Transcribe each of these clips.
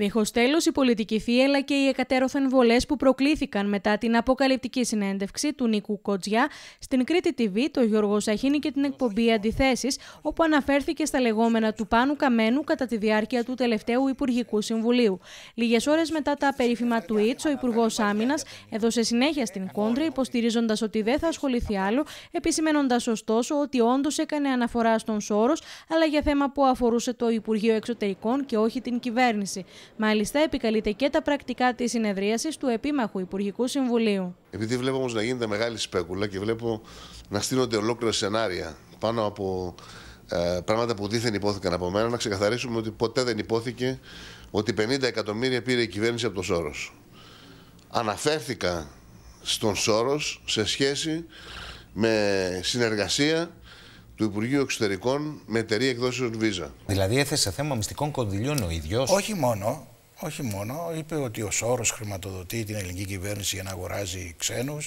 Δίχως τέλος, η πολιτική θύελα και οι εκατέρωθεν βολές που προκλήθηκαν μετά την αποκαλυπτική συνέντευξη του Νίκου Κοτζιά στην Κρήτη TV, το Γιώργος Σαχίνη και την εκπομπή Αντιθέσεις, όπου αναφέρθηκε στα λεγόμενα του Πάνου Καμένου κατά τη διάρκεια του τελευταίου Υπουργικού Συμβουλίου. Λίγες ώρες μετά τα περίφημα tweets, ο Υπουργός Άμυνας έδωσε συνέχεια στην κόντρα, υποστηρίζοντας ότι δεν θα ασχοληθεί άλλο, επισημένοντας ωστόσο ότι όντως έκανε αναφορά στον Σόρος, αλλά για θέμα που αφορούσε το Υπουργείο Εξωτερικών και όχι την κυβέρνηση. Μάλιστα, επικαλείται και τα πρακτικά της συνεδρίασης του επίμαχου Υπουργικού Συμβουλίου. Επειδή βλέπω όμως να γίνεται μεγάλη σπέκουλα και βλέπω να στείνονται ολόκληρα σενάρια πάνω από ε, πράγματα που δίθεν υπόθηκαν από μένα, να ξεκαθαρίσουμε ότι ποτέ δεν υπόθηκε ότι 50 εκατομμύρια πήρε η κυβέρνηση από το Σόρος. Αναφέρθηκα στον σόρος σε σχέση με συνεργασία του Υπουργείου Εξωτερικών με εταιρεία εκδόσεων Visa. Δηλαδή έθεσε θέμα μυστικών κονδυλίων ο ίδιος. Όχι μόνο. Όχι μόνο. Είπε ότι ο Σόρος χρηματοδοτεί την ελληνική κυβέρνηση για να αγοράζει ξένους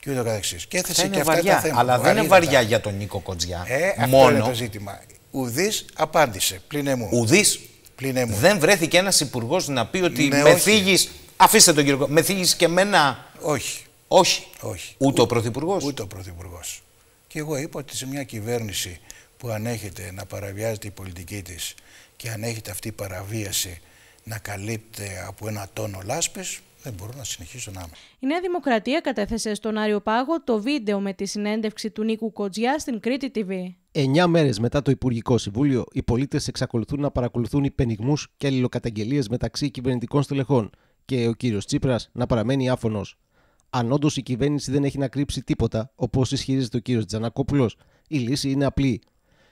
και ούτω καθεξής. Και έθεσε και βαριά, αυτά τα θέματα. Αλλά δεν είναι βαριά για τον Νίκο Κοντζιά. Ε, μόνο. Αυτό είναι το ζήτημα. Ουδής απάντησε. Πλην εμού. Ουδής. Δεν βρέθηκε ένας υπουργός να πει ότι ναι, με θίγεις. Αφήστε τον κύριο. Με θίγεις και εμένα. Όχι. Όχι. όχι. Ούτε, ούτε ο πρωθυπουργός. Ούτε ο πρωθυπουργός. Και εγώ είπα ότι σε μια κυβέρνηση που ανέχεται να παραβιάζεται η πολιτική της και ανέχεται αυτή η παραβίαση να καλύπτεται από ένα τόνο λάσπης, δεν μπορώ να συνεχίσω να είμαι. Η Νέα Δημοκρατία κατέθεσε στον Άριο Πάγο το βίντεο με τη συνέντευξη του Νίκου Κοτζιά στην Κρήτη TV. Εννιά μέρες μετά το Υπουργικό Συμβούλιο, οι πολίτες εξακολουθούν να παρακολουθούν υπενιγμούς και αλληλοκαταγγελίες μεταξύ κυβερνητικών στελεχών και ο κύριος Τσίπρας να παραμένει άφωνος αν όντως η κυβέρνηση δεν έχει να κρύψει τίποτα, όπως ισχυρίζεται ο κύριος Τζανακόπουλος, η λύση είναι απλή.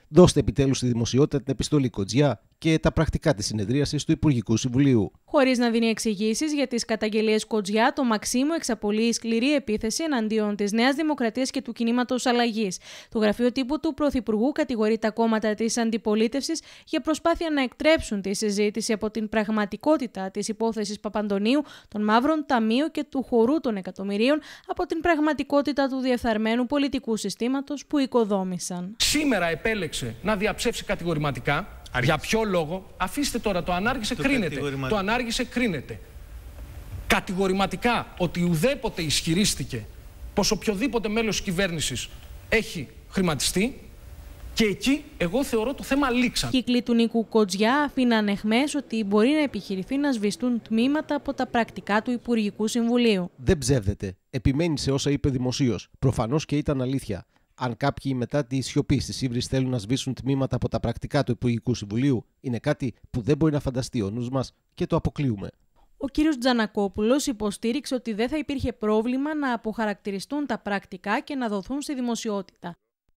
Δώστε επιτέλους στη δημοσιότητα την επιστολή Κοτζιά και τα πρακτικά της συνεδρίασης του Υπουργικού Συμβουλίου. Χωρίς να δίνει εξηγήσεις για τις καταγγελίες Κοτζιά, το Μαξίμου εξαπολύει σκληρή επίθεση εναντίον της Νέας Δημοκρατίας και του κινήματος Αλλαγής. Το γραφείο τύπου του Πρωθυπουργού κατηγορεί τα κόμματα της αντιπολίτευσης για προσπάθεια να εκτρέψουν τη συζήτηση από την πραγματικότητα της υπόθεσης Παπαντονίου, των Μαύρων Ταμείων και του Χορού των Εκατομμυρίων από την πραγματικότητα του διεφθαρμένου πολιτικού συστήματος που οικοδόμησαν. Σήμερα επέλεξε να διαψεύσει κατηγορηματικά για ποιο λόγο, αφήστε τώρα, το ανάργησε, το κρίνεται. Το ανάργησε, κρίνεται. Κατηγορηματικά ότι ουδέποτε ισχυρίστηκε πως οποιοδήποτε μέλος της κυβέρνησης έχει χρηματιστεί, και εκεί εγώ θεωρώ το θέμα λήξαν. κύκλοι του Νίκου Κοτζιά αφήναν εχμές ότι μπορεί να επιχειρηθεί να σβηστούν τμήματα από τα πρακτικά του Υπουργικού Συμβουλίου. Δεν ψεύδεται. Επιμένει σε όσα είπε δημοσίως. Προφανώς και ήταν αλήθεια. Αν κάποιοι μετά τη σιωπή στη ύβρι θέλουν να σβήσουν τμήματα από τα πρακτικά του Υπουργικού Συμβουλίου, είναι κάτι που δεν μπορεί να φανταστεί ο νους μας και το αποκλείουμε. Ο κ. Τζανακόπουλος υποστήριξε ότι δεν θα υπήρχε πρόβλημα να αποχαρακτηριστούν τα πρακτικά και να δοθούν στη δημοσιότητα.